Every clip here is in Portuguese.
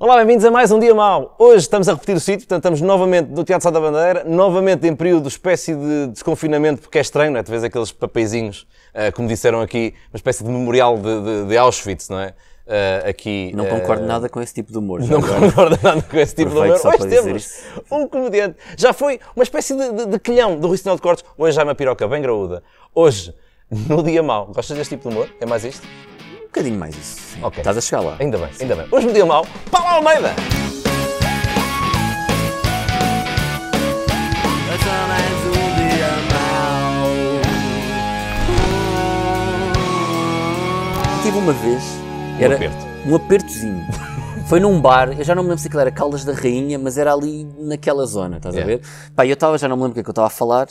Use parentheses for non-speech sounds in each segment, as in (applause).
Olá, bem-vindos a mais um Dia Mau. Hoje estamos a repetir o sítio, portanto estamos novamente no Teatro Sá da Bandeira, novamente em período de espécie de desconfinamento, porque é estranho, não é? Tu vês aqueles papeizinhos, eh, como disseram aqui, uma espécie de memorial de, de, de Auschwitz, não é? Uh, aqui. Não eh, concordo nada com esse tipo de humor. Não agora. concordo nada com esse tipo Perfeito, de humor. Hoje temos um comediante. Já foi uma espécie de, de, de quilhão do Rui Sinal de Cortes. Hoje já é uma piroca bem graúda. Hoje, no dia mau. Gostas deste tipo de humor? É mais isto? bocadinho mais isso. Ok. Estás a chegar lá. Ainda bem, ainda bem. Hoje no dia mau, Paulo Almeida! Tive uma vez. Era um aperto. Um apertozinho. (laughs) Foi num bar, eu já não me lembro se aquilo era Caldas da Rainha, mas era ali naquela zona, estás yeah. a ver? Pá, eu estava, já não me lembro o que é que eu estava a falar,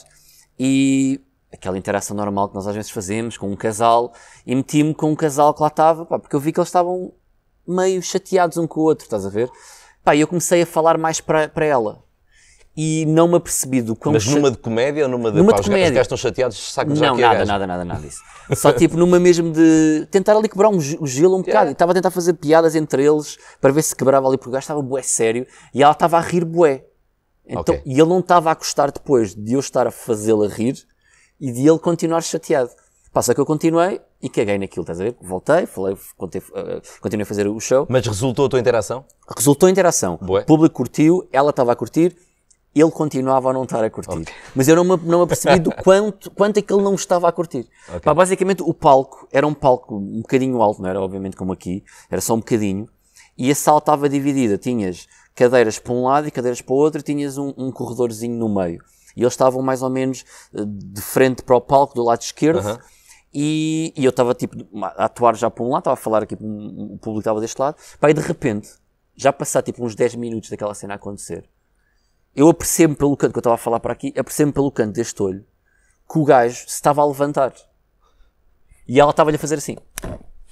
e aquela interação normal que nós às vezes fazemos com um casal e meti-me com um casal que lá estava, pá, porque eu vi que eles estavam meio chateados um com o outro, estás a ver? Pá, e eu comecei a falar mais para ela. E não me apercebi do quão... Mas chate... numa de comédia ou numa de... Numa pá, de comédia. Os gajos estão chateados, saco já Não, é nada, nada, nada, nada disso. Só tipo numa mesmo de... Tentar ali quebrar um, o gelo um bocado. Yeah. E estava a tentar fazer piadas entre eles para ver se quebrava ali, porque o gajo estava bué sério. E ela estava a rir bué. Então, okay. E ele não estava a gostar depois de eu estar a fazê-la rir e de ele continuar chateado. Passa que eu continuei e caguei naquilo, estás a ver? Voltei, falei, eh, continuei a fazer o show. Mas resultou a tua interação? Resultou a interação. Boa. O público curtiu, ela estava a curtir, ele continuava a não estar a curtir. Okay. Mas eu não me, não me apercebi do (laughs) quanto, quanto é que ele não estava a curtir. Okay. Pá, basicamente, o palco era um palco um bocadinho alto, não era obviamente como aqui, era só um bocadinho, e a sala estava dividida. Tinhas cadeiras para um lado e cadeiras para o outro, e tinhas um, um corredorzinho no meio e eles estavam mais ou menos eh, de frente para o palco, do lado esquerdo. Uhum. E, e, eu estava tipo a atuar já para um lado, estava a falar aqui, para o público estava deste lado. Pá, e de repente, já passar tipo uns 10 minutos daquela cena a acontecer, eu apercebo pelo canto que eu estava a falar para aqui, apercebo pelo canto deste olho que o gajo se estava a levantar. E ela estava-lhe a fazer assim.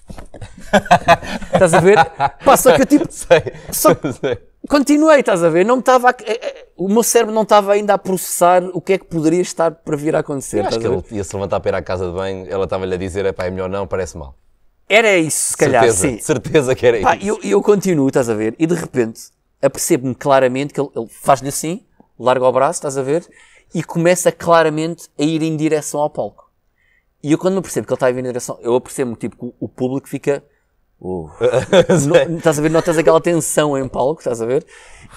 (laughs) Estás a ver? Pá, só que eu tipo. Sei, só, (laughs) sei continuei, estás a ver? Não estava eh, eh, o meu cérebro não estava ainda a processar o que é que poderia estar para vir a acontecer. Eu acho que ele ia se levantar para ir à casa de banho, ela estava-lhe a dizer: é melhor não, parece mal. Era isso, se calhar, certeza, sim. Certeza que era pá, isso. E eu, eu, continuo, estás a ver? E de repente apercebo-me claramente que ele, ele faz-lhe assim, larga o braço, estás a ver? E começa claramente a ir em direção ao palco. E eu quando me percebo que ele está a ir em direção, eu apercebo-me tipo, que o público fica (laughs) no, estás a ver? Notas aquela tensão em palco, estás a ver?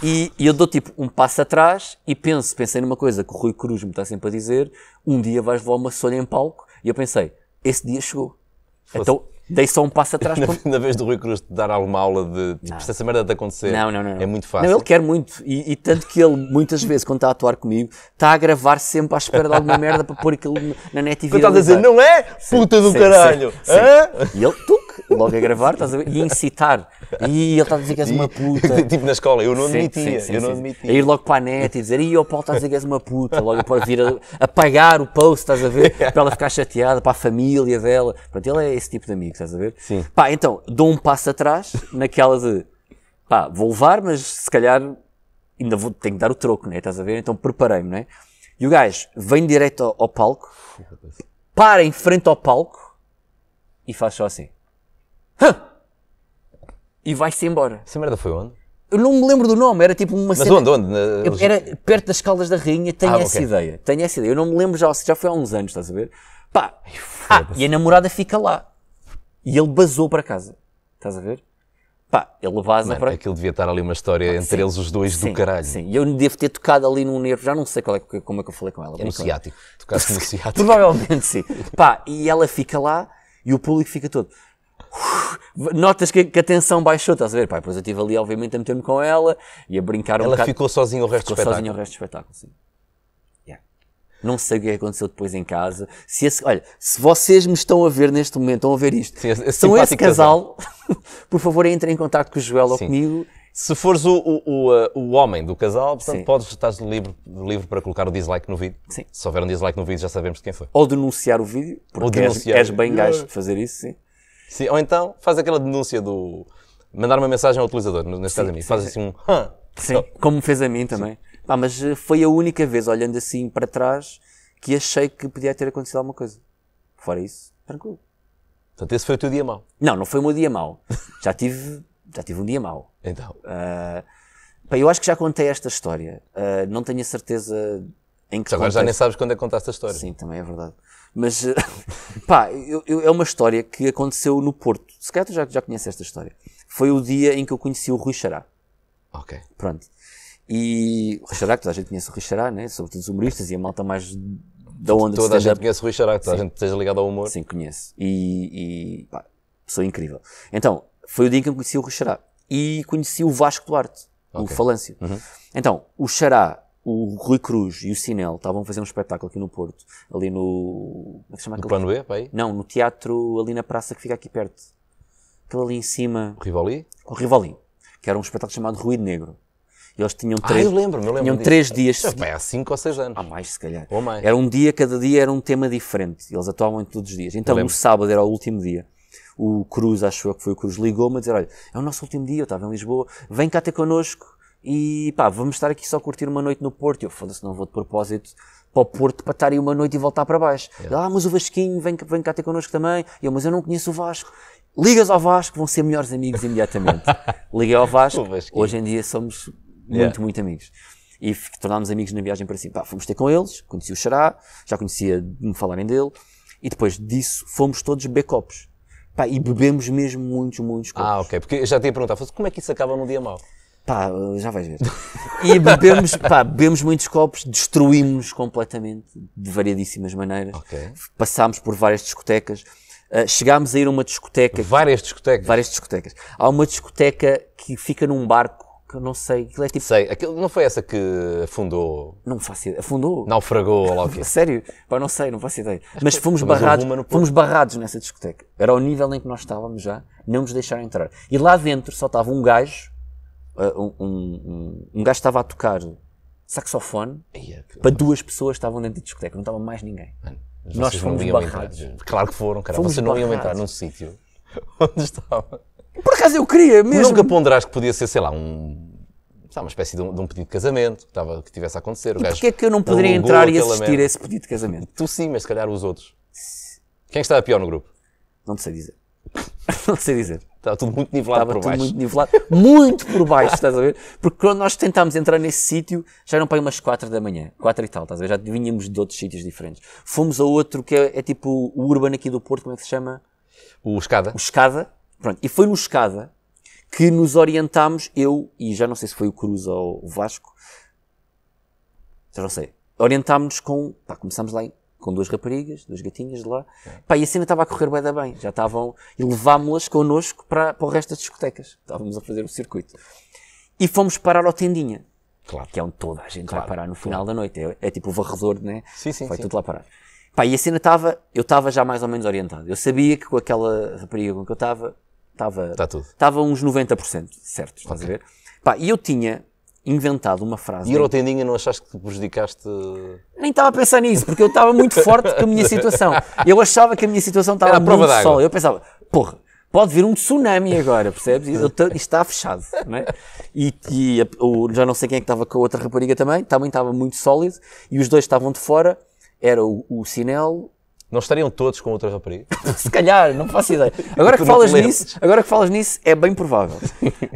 E, e, eu dou tipo um passo atrás e penso, pensei numa coisa que o Rui Cruz me está sempre a dizer: um dia vais levar uma sonha em palco. E eu pensei, esse dia chegou. Fosse... Então dei só um passo atrás. (laughs) Na, na vez do Rui Cruz te dar alguma aula de tipo, se essa merda de acontecer, não, não, não, não, é muito fácil. Não, ele quer muito. E, e tanto que ele, muitas vezes, quando está a atuar comigo, está a gravar sempre à espera de alguma merda para pôr aquilo na net e Quando está a dizer, não é? Puta sim, do sim, caralho! Sim, ah? E ele, tu logo a gravar, estás a ver? E incitar. E ele está a dizer que és uma (laughs) puta. tipo na escola, eu não admitia. Sim, sim, eu sim, não admitia. A ir logo para a net e dizer, e o Paulo está a dizer que és uma puta. Logo pode vir a apagar o post, estás a ver? (laughs) Para ela ficar chateada, para a família dela. Pronto, ele é esse tipo de amigo, estás a ver? Sim. Pá, então, dou um passo atrás naquela de, pá, vou levar, mas se calhar ainda vou, tenho que dar o troco, né? Estás a ver? Então preparei-me, né? E o gajo vem direto ao, ao palco, para em frente ao palco e faz só assim. E vai-se embora. Essa merda foi onde? Eu não me lembro do nome, era tipo uma Mas cena... onde, onde? Na- Era perto das Caldas da Rainha, tenho Ah, essa ideia. Tenho essa ideia. Eu não me lembro já, já foi há uns anos, estás a ver? Pá, ah, e a namorada fica lá. E ele basou para casa. Estás a ver? Pá, ele vaza Mano, para aquilo devia estar ali uma história entre sim, eles os dois do caralho. Sim, eu devo ter tocado ali num nervo, já não sei qual é como é que eu falei com ela. É no ciático. Tocaste no (laughs) ciático. Provavelmente sim. Pá, e ela fica lá e o público fica todo notas que, que, a tensão baixou, estás a ver? Pai, depois eu estive ali, obviamente, a meter-me com ela e a brincar um ela bocado. ficou sozinha o resto ficou do espetáculo? sozinha o resto do espetáculo, sim. Yeah. Não sei o é que aconteceu depois em casa. Se esse, olha, se vocês me estão a ver neste momento, estão a ver isto, sim, são esse casal, casal. (laughs) por favor, entrem em contato com o Joel ou comigo. Se fores o, o, o, uh, o, homem do casal, portanto, podes, estar livre, livre para colocar o dislike no vídeo. Sim. Se houver um dislike no vídeo, já sabemos de quem foi. Ou denunciar o vídeo, porque és, és, bem gajo de fazer isso, sim. Sim, ou então faz aquela denúncia do. Mandar uma mensagem ao utilizador, nesse caso a mim. Faz assim um. Sim, como fez a mim também. Ah, mas eh, foi a única vez, olhando assim para trás, que achei que podia ter acontecido alguma coisa. Fora isso, tranquilo. Portanto, esse foi o teu dia mau. Não, não foi o meu dia mau. (laughs) já tive, já tive um dia mau. Então. Uh, ah, bem, eu acho que já contei esta história. Uh, não tenho a certeza em que Agora já nem sabes quando é que contaste a história. Sim, também é verdade. Mas, (laughs) pá, eu, eu, é uma história que aconteceu no Porto. Se calhar tu já, já conheces esta história. Foi o dia em que eu conheci o Rui Xará. Ok. Pronto. E o Rui Xará, que toda a gente conhece o Rui Xará, né? Sobretudo os humoristas e a malta mais da onda Toda a gente conhece o Rui Xará, toda a gente esteja ligado ao humor. Sim, conheço. E, e pá, pessoa incrível. Então, foi o dia em que eu conheci o Rui Xará. E conheci o Vasco Duarte, okay. o Falâncio. Uhum. Então, o Xará o Rui Cruz e o Sinel estavam a fazer um espetáculo aqui no Porto, ali no. Como é que chama aquele? Plano B, pai? Não, no teatro ali na praça que fica aqui perto. Aquele ali em cima. O Rivoli? O Rivoli. Que era um espetáculo chamado Ruído Negro. E eles tinham três. Ah, eu lembro, eu lembro. Tinham disso. três dias. há cinco ou seis anos. Há mais, se calhar. Ou mais. Era um dia, cada dia era um tema diferente. Eles atuavam em todos os dias. Então, o sábado era o último dia o Cruz, acho eu que foi o Cruz, ligou-me a dizer: Olha, é o nosso último dia, eu estava em Lisboa, vem cá ter connosco. E pá, vamos estar aqui só a curtir uma noite no Porto. Eu foda-se, não vou de propósito para o Porto para estar aí uma noite e voltar para baixo. É. Ah, mas o Vasquinho vem, vem cá ter connosco também. Eu, mas eu não conheço o Vasco. Ligas ao Vasco, vão ser melhores amigos imediatamente. (laughs) Liguei ao Vasco, hoje em dia somos é. muito, yeah. muito amigos. E tornámos amigos na viagem para cima. Pá, fomos ter com eles, conheci o Xará, já conhecia de me falarem dele. E depois disso fomos todos becopos. Pá, e bebemos mesmo muitos, muitos copos. Ah, ok. Porque eu já tinha perguntado, como é que isso acaba num dia mau? Pá, já vais ver. (laughs) E bebemos, pá, bebemos muitos copos, destruímos completamente, de variadíssimas maneiras. Okay. Passámos por várias discotecas. Uh, chegámos a ir a uma discoteca. Várias discotecas? Várias discotecas. Há uma discoteca que fica num barco que eu não sei, aquilo é tipo... Sei, aquilo não foi essa que afundou? Não faço ideia, afundou? Naufragou ou (laughs) Sério? Pá, não sei, não faço ideia. Mas, mas fomos barrados, fomos barrados nessa discoteca. Era o nível em que nós estávamos já, não nos deixaram entrar. E lá dentro só estava um gajo ah, um, um, um gajo estava a tocar saxofone é para duas pessoas estavam dentro da de discoteca, não estava mais ninguém. Mano, Nós fomos barrados. Entrar. Claro que foram, cara. Fomos Vocês não iam entrar num sítio (laughs) onde estava. Por acaso eu queria mesmo. Nunca ponderaste que podia ser, sei lá, um. Sabe, uma espécie de um, de um, pedido de casamento que, estava, que tivesse a acontecer. O e porquê é que eu não poderia entrar e assistir a esse pedido de casamento? Tu sim, mas se calhar os outros. Quem é estava pior no grupo? Não te sei dizer. (laughs) não te sei dizer. Estava tudo muito nivelado Estava por baixo. muito nivelado. muito por baixo, estás a ver? Porque quando nós tentámos entrar nesse sítio, já eram para umas 4 da manhã, 4 e tal, estás a ver? Já vinhamos de outros sítios diferentes. Fomos a outro que é, é tipo o Urban aqui do Porto, como é que se chama? O Escada. O Escada. Pronto, e foi no Escada que nos orientámos, eu e já não sei se foi o Cruz ou o Vasco, já não sei, orientámos-nos com, pá, começámos lá em com duas raparigas, duas gatinhas de lá. É. Pá, e a cena estava a correr bem, bem. já estavam, e levámo-las connosco para, para o resto das discotecas. Estávamos a fazer o circuito. E fomos parar ao Tendinha, claro. que é onde toda a gente claro. vai parar no final claro. da noite. É, é, tipo o varredor, né? Sim, sim. Vai sim. tudo lá parar. Pá, e a cena estava, eu estava já mais ou menos orientado. Eu sabia que com aquela rapariga com que eu estava, estava. Está tudo. Estava uns 90%, certo, estás a ver? Pá, e eu tinha inventado uma frase. E eu tendinha não achaste que te prejudicaste? Nem estava a pensar nisso, porque eu estava muito forte com a minha situação. Eu achava que a minha situação estava Era a prova muito sol. Eu pensava, porra, pode vir um tsunami agora, percebes? isto está fechado, não é? E, e já não sei quem é que estava com a outra rapariga também, também estava muito sólido, e os dois estavam de fora, era o, o Sinel, não estariam todos com outra rapariga? (laughs) Se calhar, não faço ideia. Agora que, falas nisso, agora que falas nisso, é bem provável.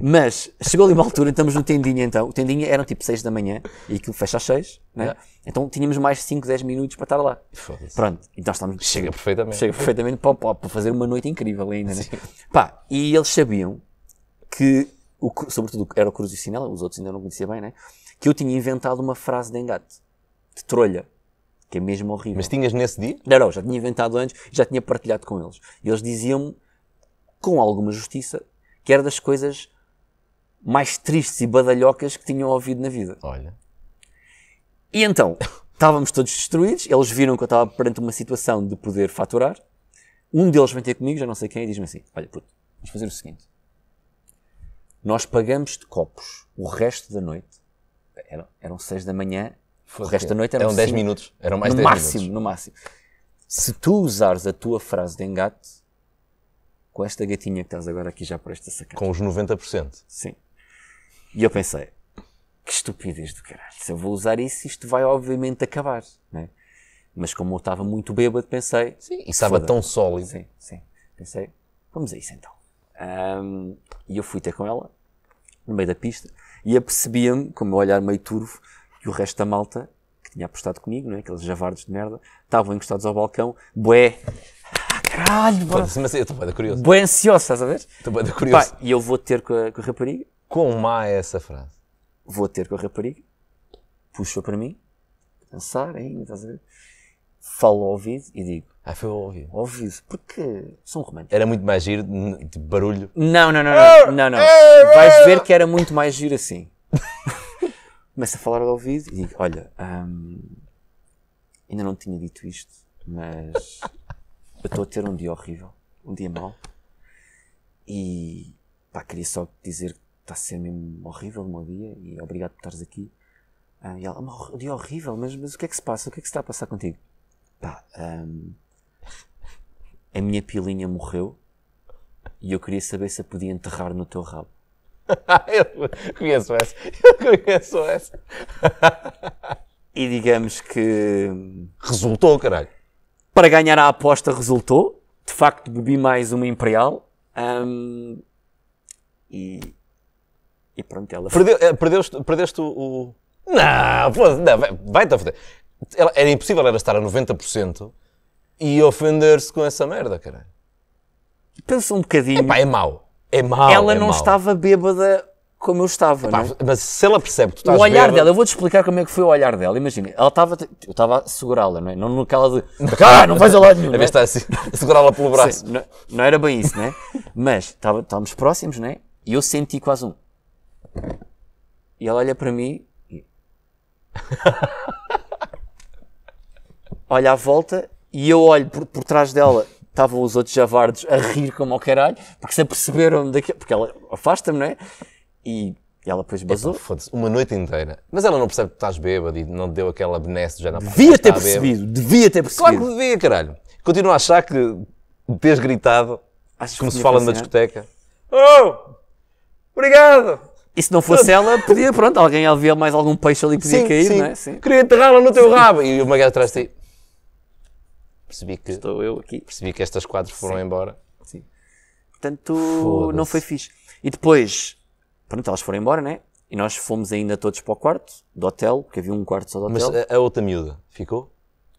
Mas chegou ali uma altura, estamos no tendinha então. O tendinha era tipo 6 da manhã e aquilo fecha às 6, né? Yeah. Então tínhamos mais 5, 10 minutos para estar lá. Pronto, então estamos. Chega tipo, perfeitamente. Chega perfeitamente para, para fazer uma noite incrível ainda, né? Pá, e eles sabiam que, o, sobretudo era o Cruz e o Sinela, os outros ainda não conhecia bem, né? Que eu tinha inventado uma frase de engate, de trolha que é mesmo horrível. Mas tinhas nesse dia? Não, não, já tinha inventado antes, e já tinha partilhado com eles. E eles diziam-me, com alguma justiça, que era das coisas mais tristes e badalhocas que tinham ouvido na vida. Olha. E então, (laughs) estávamos todos destruídos, eles viram que eu estava perante uma situação de poder faturar. Um deles vem ter comigo, já não sei quem, e diz-me assim: Olha, puto, vamos fazer o seguinte. Nós pagamos de copos o resto da noite. Eram, eram seis da manhã, o resto da noite eram, eram 10 cinco, minutos. Eram mais no 10 máximo, minutos. No máximo, Se tu usares a tua frase de engate com esta gatinha que estás agora aqui já para esta sacada. Com os 90%. Sim. E eu pensei, que estupidez do caralho. Se eu vou usar isso, isto vai obviamente acabar. Né? Mas como eu estava muito bêbado, pensei. Sim, e estava tão sólido. Sim, sim. Pensei, vamos a isso então. Um, e eu fui ter com ela, no meio da pista, e apercebia-me, com o meu olhar meio turvo, e o resto da malta, que tinha apostado comigo, né, aqueles javardos de merda, estavam encostados ao balcão, bué, ah, caralho, bora. Mas eu estou bem curioso. Bué ansioso, estás a ver? Estou bem curioso. Pá, e eu vou ter com a, com a rapariga. Quão má é essa frase? Vou ter com a rapariga, puxou para mim, dançar ainda, estás a ver? Falo ao ouvido e digo. Ah, foi ao ouvido. Ao ouvido, porque são românticos. Era muito mais giro, de tipo, barulho. Não, não, não, não, ah! não, não. Ah! Vais ver que era muito mais giro assim. (laughs) começo a falar ao ouvido e digo: Olha, hum, ainda não tinha dito isto, mas eu estou a ter um dia horrível, um dia mau. E pá, queria só dizer que está a ser mesmo horrível o meu dia e obrigado por estares aqui. Ah, e ela, é um dia horrível, mas, mas o que é que se passa? O que é que se está a passar contigo? Pá, hum, a minha pilinha morreu e eu queria saber se a podia enterrar no teu rabo. (laughs) eu conheço essa. Eu conheço essa. (laughs) e digamos que. Resultou, caralho. Para ganhar a aposta, resultou. De facto, bebi mais uma Imperial. Um, e. E pronto, ela. Perdeu, eh, perdeste, perdeste o. Não, não vai-te a foder. Ela, era impossível ela estar a 90% e ofender-se com essa merda, caralho. Pensa um bocadinho. Epá, é mau. É mau. Ela é não estava bêbada como eu estava. Epá, não? É? Mas se ela percebe tu estás O olhar bêbada... dela, eu vou-te explicar como é que foi o olhar dela. Imagina, ela estava. Eu estava a segurá-la, não é? Não naquela de. Ah, (laughs) não vais a lado nenhum. A é? vez está assim, a segurá-la pelo braço. Sim, não, não, era bem isso, não é? mas estava, estávamos próximos, não é? E eu senti quase um. E ela olha para mim e... (laughs) olha à volta e eu olho por, por trás dela estavam os outros javardos a rir como ao caralho, porque se aperceberam daquilo, porque ela afasta-me, não é? E, ela depois basou. Foda-se, uma noite inteira. Mas ela não percebe que estás bêbado e não deu aquela benesse já na Devia ter percebido, bêbado. devia ter percebido. Claro que devia, caralho. Continuo a achar que tens gritado, Acho como se fala numa discoteca. Oh! Obrigado! E se não fosse (laughs) ela, podia, pronto, alguém havia mais algum peixe ali que podia sim, cair, sim. não é? Sim. Queria enterrá-la no teu rabo! E o gaja atrás de ti. Percebi que, Estou eu aqui. Percebi que estas quatro foram Sim. embora. Sim. Portanto, não foi fixe. E depois, pronto, elas foram embora, né? E nós fomos ainda todos para o quarto do hotel, porque havia um quarto só do hotel. Mas a, a outra miúda ficou?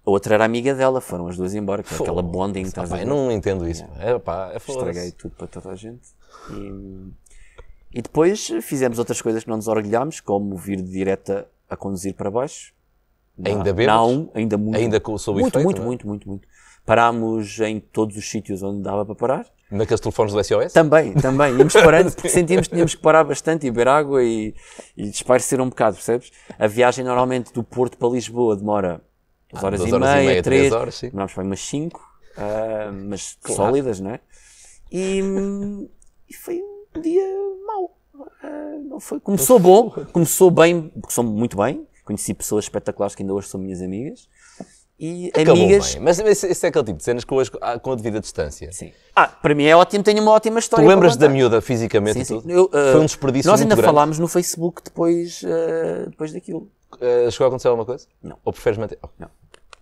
A outra era amiga dela, foram as duas embora, que é aquela bonding. Ah, pá, eu não entendo isso. É. É, pá, é Estraguei tudo para toda a gente. E, e depois fizemos outras coisas que não nos orgulhámos, como vir de direta a conduzir para baixo ainda bebes? Não, ainda muito. Ainda com, muito, efeito? Muito, é? muito, muito, muito. Parámos em todos os sítios onde dava para parar. Naqueles telefones do SOS? Também, também. Íamos parando (laughs) porque sentíamos que tínhamos que parar bastante e beber água e, e espairecer um bocado, percebes? A viagem normalmente do Porto para Lisboa demora 2 ah, horas, ah, e, horas meia, e meia, 3 horas. Sim. Demorámos para umas 5, uh, ah, mas claro. sólidas, não é? E, e foi um dia mau. Uh, não foi. Começou bom, começou bem, começou muito bem, Conheci pessoas espetaculares que ainda hoje são minhas amigas. E Acabou amigas. Bem. Mas isso é aquele tipo de cenas que hoje, ah, com a devida distância. Sim. Ah, para mim é ótimo, tenho uma ótima história. Tu lembras da miúda fisicamente? Sim, sim. Eu, uh, Foi um ah, desperdício Nós ainda falámos no Facebook depois, uh, depois daquilo. Uh, chegou a acontecer alguma coisa? Não. Ou preferes manter? Oh. Não.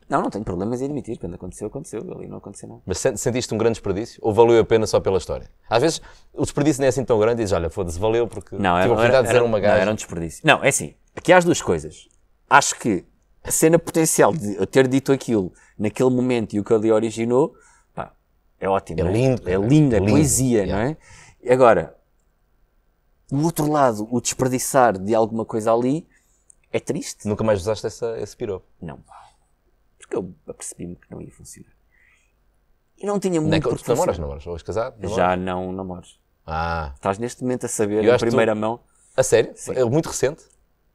Não, não tenho problemas em admitir. Quando aconteceu, aconteceu. Ali não aconteceu nada. Mas sentiste um grande desperdício? Ou valeu a pena só pela história? Às vezes o desperdício não é assim tão grande e dizes, olha, foda-se, valeu porque não, tive a oportunidade de dizer uma gaja. Não, era um desperdício. Não, é assim. Aqui há as duas coisas. Acho que a cena potencial de eu ter dito aquilo naquele momento e o que ali originou, pá, é ótimo. É, é? lindo. É, é é, poesia, não é? Agora, o outro lado, o desperdiçar de alguma coisa ali é triste. Nunca mais usaste essa, esse piropo? Não porque eu percebi-me que não ia funcionar. E não tinha é muito. Nem, tu namoras, namoras? Ou és casado? Namoras? Já não namoras. Ah. Estás neste momento a saber, eu na primeira tu... mão. A sério? Sim. É muito recente?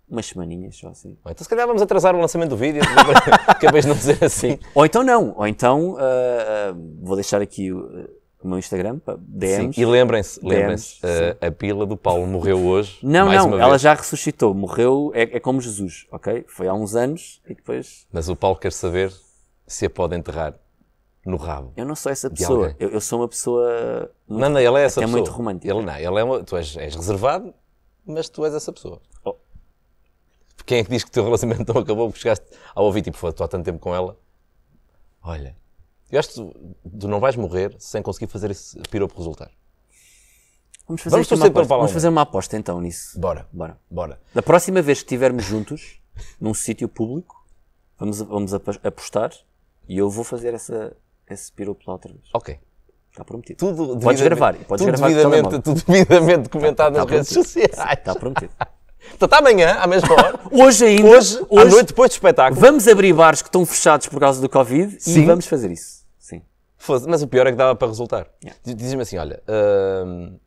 Umas semaninhas só assim. então, se calhar, vamos atrasar o lançamento do vídeo, (laughs) acabei de não dizer assim. Ou então, não. Ou então, uh, uh, vou deixar aqui. Uh, no Instagram, DMs. Sim, e lembrem-se, lembrem-se, a, eh, a, pila do Paulo morreu hoje. Não, não, ela já ressuscitou, morreu, é, é, como Jesus, ok? Foi há uns anos e depois. Mas o Paulo quer saber se a pode enterrar no rabo. Eu não sou essa pessoa, eu, eu, sou uma pessoa. Muito, não, não, ela é essa é pessoa. É muito romântica. Ele, não, ele é uma, tu és, és, reservado, mas tu és essa pessoa. Oh. Quem é que diz que o teu (laughs) relacionamento não acabou porque chegaste ao ouvir tipo, foi estou há tanto tempo com ela? Olha, eu acho que tu não vais morrer sem conseguir fazer esse piropo resultar. Vamos fazer, Vamos uma, aposta. Vamos fazer uma aposta então nisso. Bora. Bora. Bora. Da próxima vez que estivermos juntos, num sítio público, vamos, vamos apostar e eu vou fazer essa, esse piropo lá outra vez. Ok. Está prometido. Tudo podes gravar. Podes tudo gravar devidamente, tudo devidamente comentado tá nas prometido. redes sociais. Está prometido. Portanto, tá amanhã, à mesma hora. (laughs) hoje ainda. Hoje, hoje, à noite depois do espetáculo. Vamos abrir bares que estão fechados por causa do Covid Sim. e vamos fazer isso. Sim. Mas o pior é que dava para resultar. Yeah. Diz-me assim: olha, hum,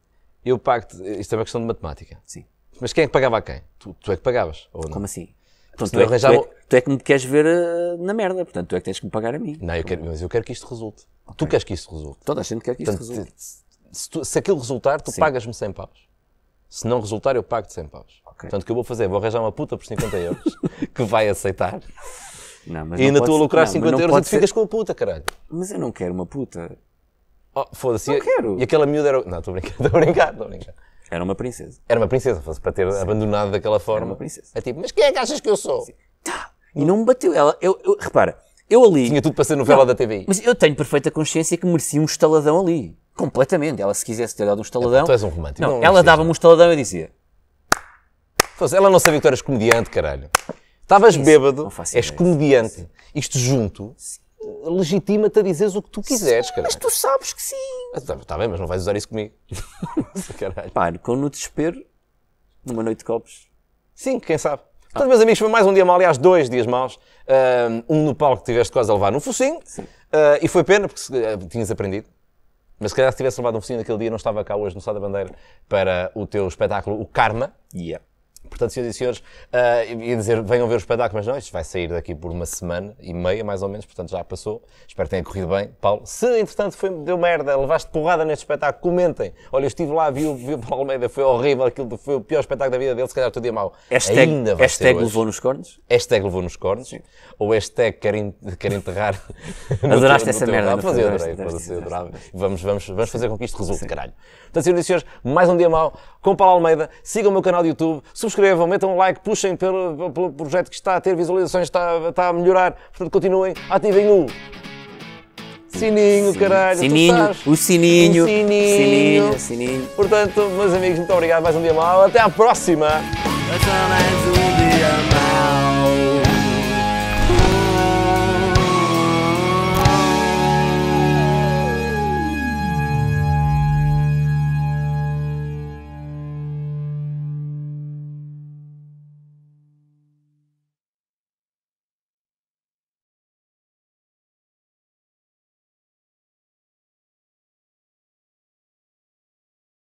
eu pago-te. Isto é uma questão de matemática. Sim. Mas quem é que pagava a quem? Tu, tu é que pagavas. Ou não? Como assim? Portanto, tu, é, arranjava... tu, é, tu, é, que me queres ver uh, na merda, portanto, tu é que tens que me pagar a mim. Não, eu quero, mas eu quero que isto resulte. Okay. Tu queres que isto resulte. Toda a gente quer que isto resulte. Se, se aquilo resultar, tu pagas-me 100 paus. Se não resultar, eu pago-te 100 paus. Okay. Portanto, o que eu vou fazer? Vou arranjar uma puta por 50 euros (laughs) que vai aceitar. Não, mas e ainda estou a lucrar não, 50 euros e tu ser... ficas com a puta, caralho. Mas eu não quero uma puta. Oh, foda-se. Eu e, quero. E aquela miúda era. Não, estou a brincar, estou (laughs) a brincar, estou a brincar. Era uma princesa. Era uma princesa, fosse para ter Sim. abandonado daquela forma. Era uma princesa. É tipo, mas quem é que achas que eu sou? Tá. E não me bateu. Ela, eu, eu, repara, eu ali. Tinha tudo para ser novela não, da TV. Mas eu tenho perfeita consciência que merecia um estaladão ali. Completamente. Ela, se quisesse ter dado um estaladão. É, tu és um romântico. Não, não ela dava-me um estaladão e dizia: ela não sabia que tu eras comediante, caralho. Estavas bêbado, és comediante. Sim. Isto junto legitima-te a dizeres o que tu quiseres, sim, caralho. Mas tu sabes que sim. Está ah, tá bem, mas não vais usar isso comigo. (laughs) caralho. Pá, quando no desespero, numa noite de copos. Sim, quem sabe. Portanto, meus amigos, foi mais um dia mau, aliás, dois dias maus. Um no palco que tiveste quase a levar no focinho. Sim. Ah, e foi pena, porque ah, tinhas aprendido. Mas se calhar se tivesse levado um focinho naquele dia, não estava cá hoje no Sá da Bandeira para o teu espetáculo, o Karma. Yeah. Portanto, senhoras e senhores, uh, ia dizer, venham ver o espetáculo, mas não, isto vai sair daqui por uma semana e meia, mais ou menos, portanto já passou. Espero que tenha corrido bem. Paulo, se entretanto foi, deu merda, levaste porrada neste espetáculo, comentem. Olha, eu estive lá, vi, o Paulo Almeida, foi horrível, aquilo foi o pior espetáculo da vida dele, se calhar todo dia mau. Hashtag, Ainda vai hashtag levou nos cornos? Hashtag levou nos cornos. Sim. Ou hashtag quer, in, quer enterrar. (laughs) Adoraste teu, essa merda. Não, fazer, adorei, Vamos, vamos, vamos fazer com que isto resulte, Sim. caralho. Portanto, senhoras e senhores, mais um dia mau com Paulo Almeida. Sigam o meu canal do YouTube subscrevam, metam um like, puxem pelo, pelo projeto que está a ter visualizações, está, está a melhorar. Portanto, continuem, ativem o Sininho, caralho. Sininho, o sininho, sininho. Sininho, sininho. Portanto, meus amigos, muito obrigado mais um dia mal. Até à próxima.